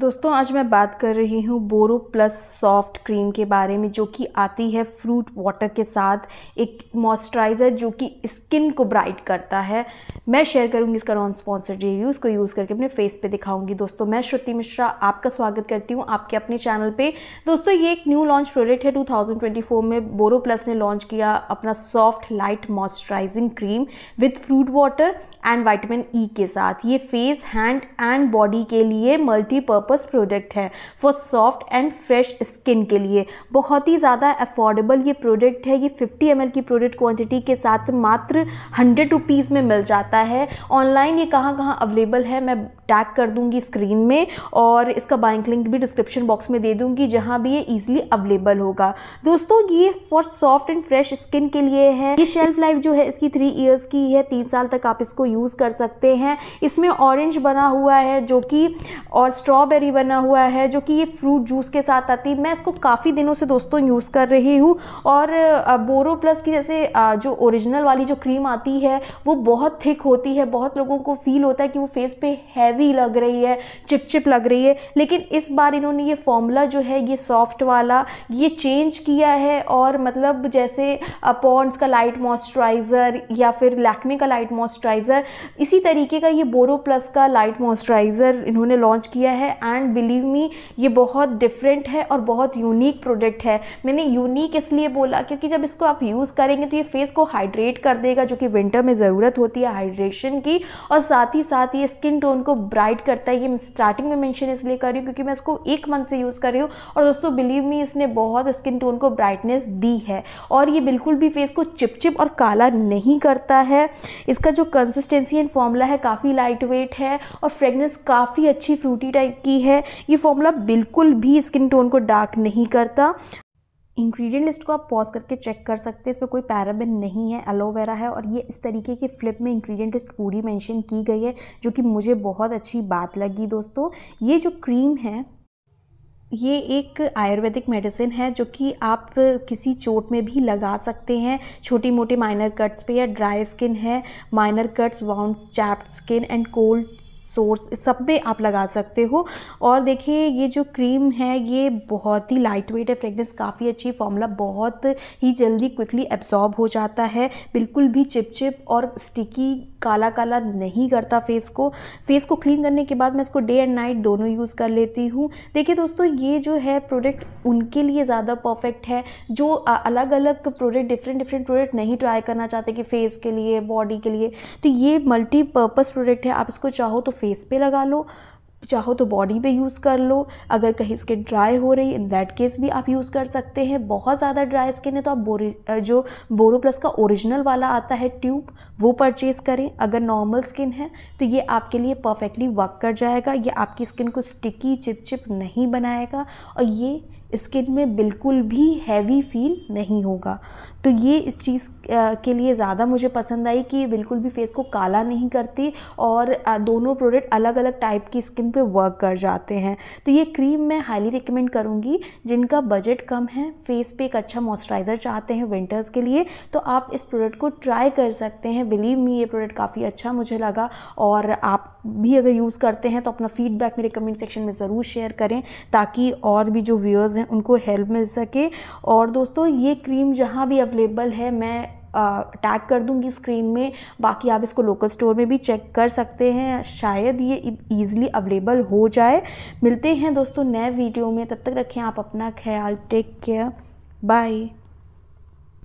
दोस्तों आज मैं बात कर रही हूँ बोरो प्लस सॉफ्ट क्रीम के बारे में जो कि आती है फ्रूट वाटर के साथ एक मॉइस्चराइज़र जो कि स्किन को ब्राइट करता है मैं शेयर करूँगी इसका नॉन स्पॉन्सर्ड रिव्यू इसको यूज़ करके अपने फेस पे दिखाऊंगी दोस्तों मैं श्रुति मिश्रा आपका स्वागत करती हूँ आपके अपने चैनल पर दोस्तों ये एक न्यू लॉन्च प्रोडक्ट है टू में बोरो प्लस ने लॉन्च किया अपना soft light moisturising cream with fruit water and vitamin E के साथ ये फेस हैंड एंड बॉडी के लिए मल्टीपर्प पर्पस प्रोडक्ट है for soft and fresh skin के लिए बहुत ही ज़्यादा अफोर्डेबल ये प्रोडक्ट है ये 50 एम की प्रोडक्ट क्वांटिटी के साथ मात्र हंड्रेड रुपीज़ में मिल जाता है ऑनलाइन ये कहाँ कहाँ अवेलेबल है मैं टैग कर दूँगी स्क्रीन में और इसका बाइंग लिंक भी डिस्क्रिप्शन बॉक्स में दे दूँगी जहाँ भी ये ईजिली अवेलेबल होगा दोस्तों ये for soft and fresh skin के लिए है ये शेल्फ लाइफ जो है इसकी थ्री ईयर्स की है तीन साल तक आप इसको यूज़ कर सकते हैं इसमें ऑरेंज बना हुआ है जो कि और स्ट्रॉ स्ट्रॉबेरी बना हुआ है जो कि ये फ्रूट जूस के साथ आती है मैं इसको काफ़ी दिनों से दोस्तों यूज़ कर रही हूँ और बोरो प्लस की जैसे जो ओरिजिनल वाली जो क्रीम आती है वो बहुत थिक होती है बहुत लोगों को फील होता है कि वो फेस पे हैवी लग रही है चिपचिप लग रही है लेकिन इस बार इन्होंने ये फॉर्मूला जो है ये सॉफ्ट वाला ये चेंज किया है और मतलब जैसे पॉन्ड्स का लाइट मॉइस्चराइज़र या फिर लैक्मे का लाइट मॉइस्चराइज़र इसी तरीके का ये बोरो प्लस का लाइट मॉइस्चराइज़र इन्होंने लॉन्च किया है एंड बिलीव मी ये बहुत डिफरेंट है और बहुत यूनिक प्रोडक्ट है मैंने यूनिक इसलिए बोला क्योंकि जब इसको आप यूज़ करेंगे तो ये फेस को हाइड्रेट कर देगा जो कि विंटर में ज़रूरत होती है हाइड्रेशन की और साथ ही साथ ये स्किन टोन को ब्राइट करता है ये स्टार्टिंग में मैंशन इसलिए कर रही हूँ क्योंकि मैं इसको एक मंथ से यूज़ कर रही हूँ और दोस्तों बिलीव मी इसने बहुत स्किन टोन को ब्राइटनेस दी है और ये बिल्कुल भी फेस को चिपचिप और काला नहीं करता है इसका जो कंसिस्टेंसी एंड फॉर्मूला है काफ़ी लाइट वेट है और फ्रेगनेंस काफ़ी अच्छी फ्रूटी टाइप की है ये फॉर्मूला बिल्कुल भी स्किन टोन को डार्क नहीं करता इंग्रेडिएंट लिस्ट को आप पॉज करके चेक कर सकते हैं इसमें कोई पैराबिन नहीं है एलोवेरा है और ये इस तरीके की फ्लिप में इंग्रेडिएंट लिस्ट पूरी मेंशन की गई है जो कि मुझे बहुत अच्छी बात लगी दोस्तों ये जो क्रीम है ये एक आयुर्वेदिक मेडिसिन है जो कि आप किसी चोट में भी लगा सकते हैं छोटी मोटी माइनर कट्स पे या ड्राई स्किन है minor cuts wound chapped skin and cold sores सब में आप लगा सकते हो और देखिए ये जो क्रीम है ये बहुत ही लाइट वेट है फ्रेगनेंस काफ़ी अच्छी फॉर्मूला बहुत ही जल्दी क्विकली एब्जॉर्ब हो जाता है बिल्कुल भी चिपचिप और स्टिकी काला काला नहीं करता फेस को फेस को क्लीन करने के बाद मैं इसको डे एंड नाइट दोनों यूज़ कर लेती हूँ देखिए दोस्तों ये जो है प्रोडक्ट उनके लिए ज़्यादा परफेक्ट है जो अलग अलग प्रोडक्ट डिफरेंट डिफरेंट प्रोडक्ट नहीं ट्राई करना चाहते कि फेस के लिए बॉडी के लिए तो ये मल्टीपर्पज़ प्रोडक्ट है आप इसको चाहो तो फेस पे लगा लो चाहो तो बॉडी पे यूज़ कर लो अगर कहीं स्किन ड्राई हो रही इन दैट केस भी आप यूज़ कर सकते हैं बहुत ज़्यादा ड्राई स्किन है तो आप बोरी जो बोरो प्लस का ओरिजिनल वाला आता है ट्यूब वो परचेज़ करें अगर नॉर्मल स्किन है तो ये आपके लिए परफेक्टली वर्क कर जाएगा ये आपकी स्किन को स्टिकी चिपचिप नहीं बनाएगा और ये स्किन में बिल्कुल भी हैवी फील नहीं होगा तो ये इस चीज़ के लिए ज़्यादा मुझे पसंद आई कि ये बिल्कुल भी फेस को काला नहीं करती और दोनों प्रोडक्ट अलग अलग टाइप की स्किन पे वर्क कर जाते हैं तो ये क्रीम मैं हाईली रिकमेंड करूँगी जिनका बजट कम है फेस पे एक अच्छा मॉइस्चराइज़र चाहते हैं विंटर्स के लिए तो आप इस प्रोडक्ट को ट्राई कर सकते हैं बिलीव मी ये प्रोडक्ट काफ़ी अच्छा मुझे लगा और आप भी अगर यूज़ करते हैं तो अपना फीडबैक मेरे कमेंट सेक्शन में ज़रूर शेयर करें ताकि और भी जो व्यूअर्स हैं उनको हेल्प मिल सके और दोस्तों ये क्रीम जहाँ भी अवेलेबल है मैं टैग कर दूंगी स्क्रीन में बाकी आप इसको लोकल स्टोर में भी चेक कर सकते हैं शायद ये ईज़िली अवेलेबल हो जाए मिलते हैं दोस्तों नए वीडियो में तब तक रखें आप अपना ख्याल टेक केयर बाय